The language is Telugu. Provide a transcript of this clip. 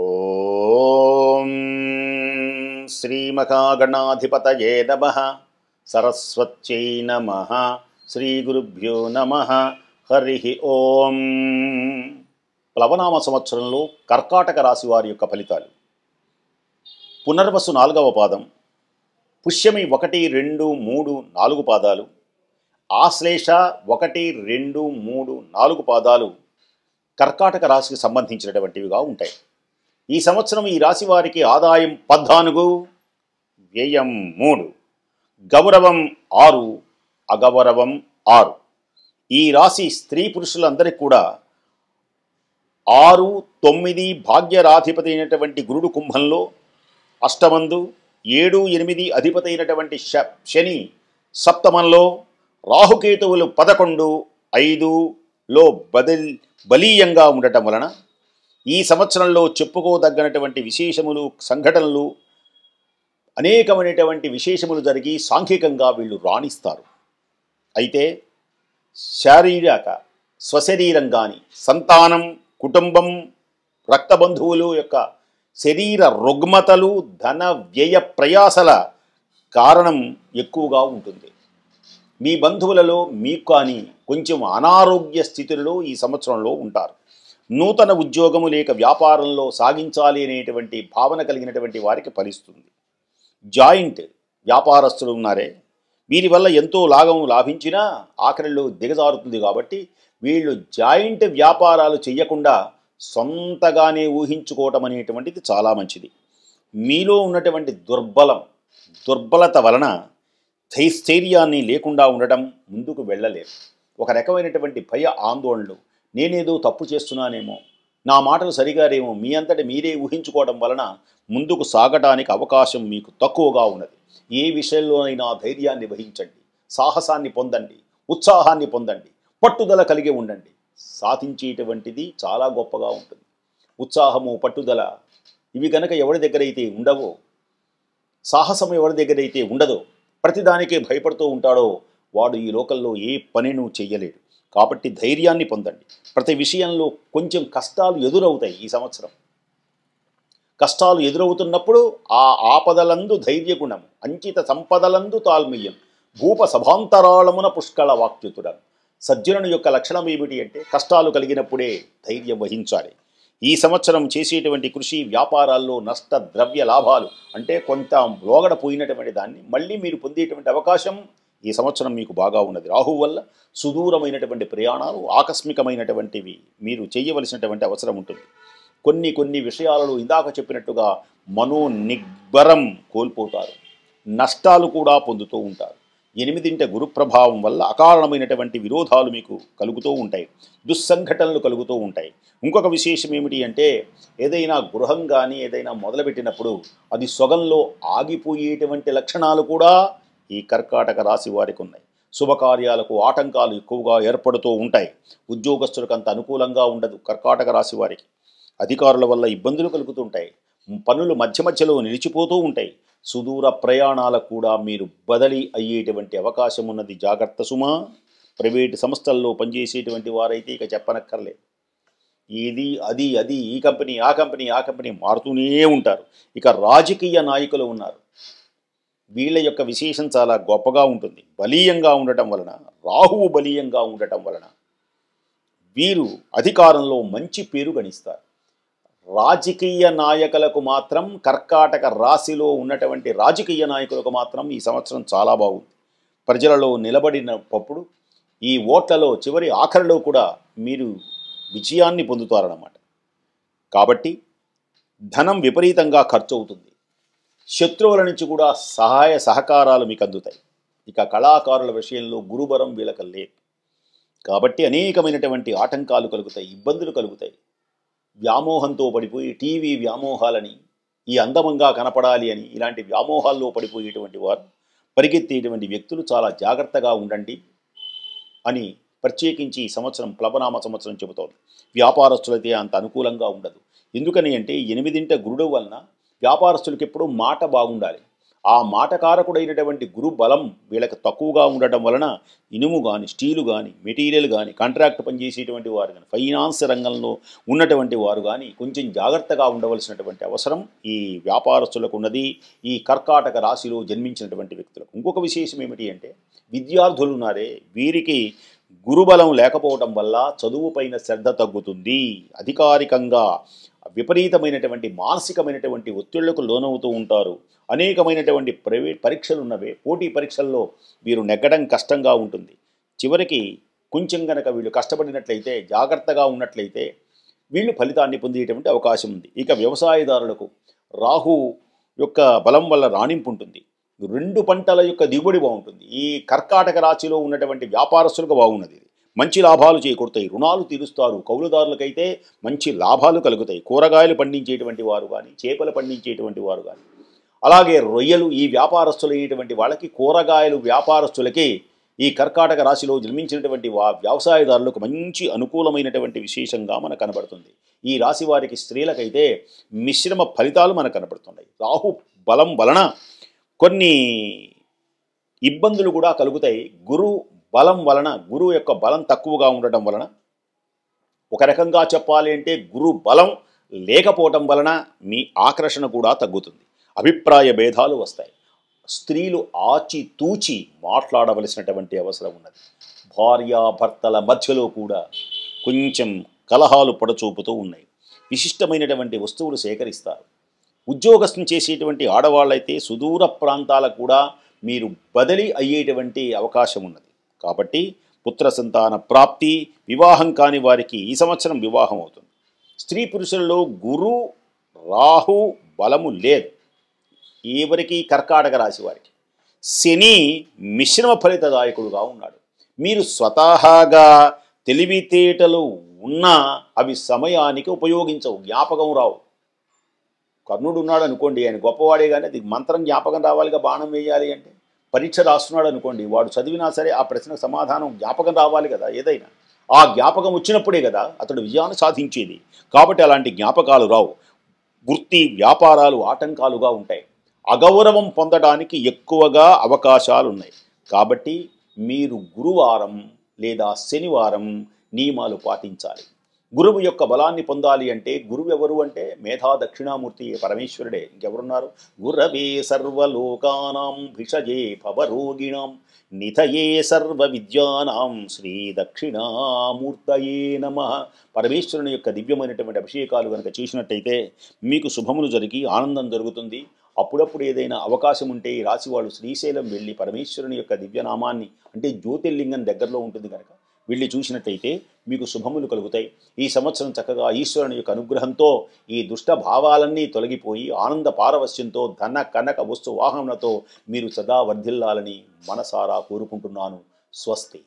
ఓం శ్రీమహాగణాధిపతయే నమ సరస్వత్యై నమ శ్రీగురుభ్యో నమ హరి ఓం ప్లవనామ సంవత్సరంలో కర్కాటక రాశి వారి యొక్క ఫలితాలు పునర్వసు నాలుగవ పాదం పుష్యమి ఒకటి రెండు మూడు నాలుగు పాదాలు ఆశ్లేష ఒకటి రెండు మూడు నాలుగు పాదాలు కర్కాటక రాశికి సంబంధించినటువంటివిగా ఉంటాయి ఈ సంవత్సరం ఈ రాశి వారికి ఆదాయం పద్నాలుగు వ్యయం మూడు గౌరవం ఆరు అగౌరవం ఆరు ఈ రాశి స్త్రీ పురుషులందరికీ కూడా ఆరు తొమ్మిది భాగ్యరాధిపతి అయినటువంటి గురుడు కుంభంలో అష్టమందు ఏడు ఎనిమిది అధిపతి అయినటువంటి శని సప్తమంలో రాహుకేతువులు పదకొండు ఐదులో బదిల్ బలీయంగా ఉండటం వలన ఈ సంవత్సరంలో చెప్పుకోదగ్గనటువంటి విశేషములు సంఘటనలు అనేకమైనటువంటి విశేషములు జరిగి సాంఘికంగా వీళ్ళు రాణిస్తారు అయితే శారీరక స్వశరీరం కానీ సంతానం కుటుంబం రక్త బంధువులు యొక్క శరీర రుగ్మతలు ధన వ్యయ ప్రయాసల కారణం ఎక్కువగా ఉంటుంది మీ బంధువులలో మీకు కానీ కొంచెం అనారోగ్య స్థితులలో ఈ సంవత్సరంలో ఉంటారు నూతన ఉద్యోగము లేక వ్యాపారంలో సాగించాలి అనేటువంటి భావన కలిగినటువంటి వారికి ఫలిస్తుంది జాయింట్ వ్యాపారస్తులు ఉన్నారే వీరి వల్ల ఎంతో లాభం లాభించినా ఆఖరిలో దిగజారుతుంది కాబట్టి వీళ్ళు జాయింట్ వ్యాపారాలు చేయకుండా సొంతగానే ఊహించుకోవటం అనేటువంటిది చాలా మంచిది మీలో ఉన్నటువంటి దుర్బలం దుర్బలత వలన స్థైర్యాన్ని లేకుండా ఉండటం ముందుకు వెళ్ళలేదు ఒక రకమైనటువంటి భయ ఆందోళనలు నేనేదో తప్పు చేస్తున్నానేమో నా మాటలు సరిగారేమో మీ అంతటి మీరే ఊహించుకోవడం వలన ముందుకు సాగటానికి అవకాశం మీకు తక్కువగా ఉన్నది ఏ విషయంలోనైనా ధైర్యాన్ని వహించండి సాహసాన్ని పొందండి ఉత్సాహాన్ని పొందండి పట్టుదల కలిగి ఉండండి సాధించేటువంటిది చాలా గొప్పగా ఉంటుంది ఉత్సాహము పట్టుదల ఇవి కనుక ఎవరి దగ్గరైతే ఉండవో సాహసం ఎవరి దగ్గరైతే ఉండదో ప్రతిదానికే భయపడుతూ ఉంటాడో వాడు ఈ లోకల్లో ఏ పనినూ చేయలేడు కాబట్టి ధైర్యాన్ని పొందండి ప్రతి విషయంలో కొంచెం కష్టాలు ఎదురవుతాయి ఈ సంవత్సరం కష్టాలు ఎదురవుతున్నప్పుడు ఆ ఆపదలందు ధైర్యగుణం అంచిత సంపదలందు తాల్మీయం భూప సభాంతరాళమున పుష్కళ వాక్యుతుడను సజ్జనుని యొక్క లక్షణం ఏమిటి అంటే కష్టాలు కలిగినప్పుడే ధైర్యం వహించాలి ఈ సంవత్సరం చేసేటువంటి కృషి వ్యాపారాల్లో నష్ట ద్రవ్య లాభాలు అంటే కొంత లోగడ పోయినటువంటి దాన్ని మళ్ళీ మీరు పొందేటువంటి అవకాశం ఈ సంవత్సరం మీకు బాగా ఉన్నది రాహు వల్ల సుదూరమైనటువంటి ప్రయాణాలు ఆకస్మికమైనటువంటివి మీరు చేయవలసినటువంటి అవసరం ఉంటుంది కొన్ని కొన్ని విషయాలలో ఇందాక చెప్పినట్టుగా మనోనిగ్బరం కోల్పోతారు నష్టాలు కూడా పొందుతూ ఉంటారు ఎనిమిదింట గురు ప్రభావం వల్ల అకారణమైనటువంటి విరోధాలు మీకు కలుగుతూ ఉంటాయి దుస్సంఘటనలు కలుగుతూ ఉంటాయి ఇంకొక విశేషం ఏమిటి అంటే ఏదైనా గృహం కానీ ఏదైనా మొదలుపెట్టినప్పుడు అది సొగంలో ఆగిపోయేటువంటి లక్షణాలు కూడా ఈ కర్కాటక రాశి వారికి ఉన్నాయి శుభకార్యాలకు ఆటంకాలు ఎక్కువగా ఏర్పడుతూ ఉంటాయి ఉద్యోగస్తులకు అంత అనుకూలంగా ఉండదు కర్కాటక రాశి వారికి అధికారుల వల్ల ఇబ్బందులు కలుగుతుంటాయి పనులు మధ్య మధ్యలో నిలిచిపోతూ ఉంటాయి సుదూర ప్రయాణాలకు కూడా మీరు బదిలీ అయ్యేటువంటి అవకాశం ఉన్నది జాగ్రత్త సుమా ప్రైవేటు సంస్థల్లో పనిచేసేటువంటి వారైతే ఇక చెప్పనక్కర్లేదు ఇది అది అది ఈ కంపెనీ ఆ కంపెనీ ఆ కంపెనీ మారుతూనే ఉంటారు ఇక రాజకీయ నాయకులు ఉన్నారు వీళ్ళ యొక్క విశేషం చాలా గొప్పగా ఉంటుంది బలీయంగా ఉండటం వలన రాహువు బలీయంగా ఉండటం వలన వీరు అధికారంలో మంచి పేరు గణిస్తారు రాజకీయ నాయకులకు మాత్రం కర్కాటక రాశిలో ఉన్నటువంటి రాజకీయ నాయకులకు మాత్రం ఈ సంవత్సరం చాలా బాగుంది ప్రజలలో నిలబడినప్పుడు ఈ ఓట్లలో చివరి ఆఖరిలో కూడా మీరు విజయాన్ని పొందుతారన్నమాట కాబట్టి ధనం విపరీతంగా ఖర్చు అవుతుంది శత్రువుల నుంచి కూడా సహాయ సహకారాలు మీకు అందుతాయి ఇక కళాకారుల విషయంలో గురుబరం వీళ్ళక లేదు కాబట్టి అనేకమైనటువంటి ఆటంకాలు కలుగుతాయి ఇబ్బందులు కలుగుతాయి వ్యామోహంతో పడిపోయి టీవీ వ్యామోహాలని ఈ అందమంగా కనపడాలి అని ఇలాంటి వ్యామోహాల్లో పడిపోయేటువంటి వారు పరిగెత్తేటువంటి వ్యక్తులు చాలా జాగ్రత్తగా ఉండండి అని ప్రత్యేకించి ఈ సంవత్సరం ప్లవనామ సంవత్సరం చెబుతోంది వ్యాపారస్తులైతే అంత అనుకూలంగా ఉండదు ఎందుకని అంటే ఎనిమిదింట గురుడు వలన వ్యాపారస్తులకి ఎప్పుడూ మాట బాగుండాలి ఆ మాటకారకుడైనటువంటి గురు బలం వీళ్ళకి తక్కువగా ఉండటం వలన ఇనుము కానీ స్టీలు కానీ మెటీరియల్ కానీ కాంట్రాక్ట్ పనిచేసేటువంటి వారు కానీ ఫైనాన్స్ రంగంలో ఉన్నటువంటి వారు కానీ కొంచెం జాగ్రత్తగా ఉండవలసినటువంటి అవసరం ఈ వ్యాపారస్తులకు ఉన్నది ఈ కర్కాటక రాశిలో జన్మించినటువంటి వ్యక్తులకు ఇంకొక విశేషం ఏమిటి అంటే విద్యార్థులు ఉన్నారే వీరికి గురుబలం లేకపోవడం వల్ల చదువుపైన శ్రద్ధ తగ్గుతుంది అధికారికంగా విపరీతమైనటువంటి మానసికమైనటువంటి ఒత్తిళ్లకు లోనవుతూ ఉంటారు అనేకమైనటువంటి ప్రైవేట్ పరీక్షలు ఉన్నవే పోటీ పరీక్షల్లో వీరు నెగ్గడం కష్టంగా ఉంటుంది చివరికి కొంచెం గనక వీళ్ళు కష్టపడినట్లయితే జాగ్రత్తగా ఉన్నట్లయితే వీళ్ళు ఫలితాన్ని పొందేటువంటి అవకాశం ఉంది ఇక వ్యవసాయదారులకు రాహు యొక్క బలం వల్ల రాణింపు ఉంటుంది రెండు పంటల యొక్క దిగుబడి బాగుంటుంది ఈ కర్కాటక రాశిలో ఉన్నటువంటి వ్యాపారస్తులకు బాగున్నది మంచి లాభాలు చేకూడతాయి రుణాలు తీరుస్తారు కౌలుదారులకైతే మంచి లాభాలు కలుగుతాయి కూరగాయలు పండించేటువంటి వారు కానీ చేపలు పండించేటువంటి వారు కానీ అలాగే రొయ్యలు ఈ వ్యాపారస్తులు అయ్యేటువంటి వాళ్ళకి కూరగాయలు వ్యాపారస్తులకి ఈ కర్కాటక రాశిలో జన్మించినటువంటి వ్యవసాయదారులకు మంచి అనుకూలమైనటువంటి విశేషంగా మనకు కనబడుతుంది ఈ రాశి వారికి స్త్రీలకైతే మిశ్రమ ఫలితాలు మనకు కనబడుతున్నాయి రాహు బలం వలన కొన్ని ఇబ్బందులు కూడా కలుగుతాయి గురు బలం వలన గురువు యొక్క బలం తక్కువగా ఉండటం వలన ఒక రకంగా చెప్పాలి అంటే గురు బలం లేకపోవటం వలన మీ ఆకర్షణ కూడా తగ్గుతుంది అభిప్రాయ భేదాలు వస్తాయి స్త్రీలు ఆచితూచి మాట్లాడవలసినటువంటి అవసరం ఉన్నది భార్యాభర్తల మధ్యలో కూడా కొంచెం కలహాలు పడచూపుతూ ఉన్నాయి విశిష్టమైనటువంటి వస్తువులు సేకరిస్తారు ఉద్యోగస్తుని చేసేటువంటి ఆడవాళ్ళైతే సుదూర ప్రాంతాలకు కూడా మీరు బదిలీ అయ్యేటువంటి అవకాశం ఉన్నది కాబట్టి పుత్ర సంతాన ప్రాప్తి వివాహం కాని వారికి ఈ సంవత్సరం వివాహం అవుతుంది స్త్రీ పురుషుల్లో గురు రాహు బలము లేదు ఎవరికి కర్కాటక రాశి వారికి శని మిశ్రమ ఫలితదాయకుడుగా ఉన్నాడు మీరు స్వతహాగా తెలివితేటలు ఉన్నా అవి సమయానికి ఉపయోగించవు జ్ఞాపకం రావు కర్ణుడు ఉన్నాడు అనుకోండి ఆయన గొప్పవాడే కానీ అది మంత్రం జ్ఞాపకం రావాలిగా బాణం వేయాలి అంటే పరీక్ష రాస్తున్నాడు అనుకోండి వాడు చదివినా సరే ఆ ప్రశ్నకు సమాధానం జ్ఞాపకం రావాలి కదా ఏదైనా ఆ జ్ఞాపకం వచ్చినప్పుడే కదా అతడు విజయాన్ని సాధించేది కాబట్టి అలాంటి జ్ఞాపకాలు రావు వృత్తి వ్యాపారాలు ఆటంకాలుగా ఉంటాయి అగౌరవం పొందడానికి ఎక్కువగా అవకాశాలు ఉన్నాయి కాబట్టి మీరు గురువారం లేదా శనివారం నియమాలు పాటించాలి గురువు యొక్క బలాన్ని పొందాలి అంటే గురువు ఎవరు అంటే మేధా దక్షిణామూర్తి పరమేశ్వరుడే ఇంకెవరున్నారు గురవే సర్వలోకానాం భిషజే పవరోగిణాం నిధయే సర్వ విద్యానాం శ్రీ దక్షిణామూర్తయే నమ పరమేశ్వరుని యొక్క దివ్యమైనటువంటి అభిషేకాలు కనుక చేసినట్టయితే మీకు శుభములు జరిగి ఆనందం జరుగుతుంది అప్పుడప్పుడు ఏదైనా అవకాశం ఉంటే ఈ రాశి వాళ్ళు శ్రీశైలం వెళ్ళి పరమేశ్వరుని యొక్క దివ్యనామాన్ని అంటే జ్యోతిర్లింగం దగ్గరలో ఉంటుంది కనుక వెళ్ళి చూసినట్టయితే మీకు శుభములు కలుగుతాయి ఈ సంవత్సరం చక్కగా ఈశ్వరుని యొక్క అనుగ్రహంతో ఈ దుష్ట భావాలన్నీ తొలగిపోయి ఆనంద పారవశ్యంతో ధన కనక వస్తు వాహనతో మీరు సదా వర్ధిల్లాలని మనసారా కోరుకుంటున్నాను స్వస్తి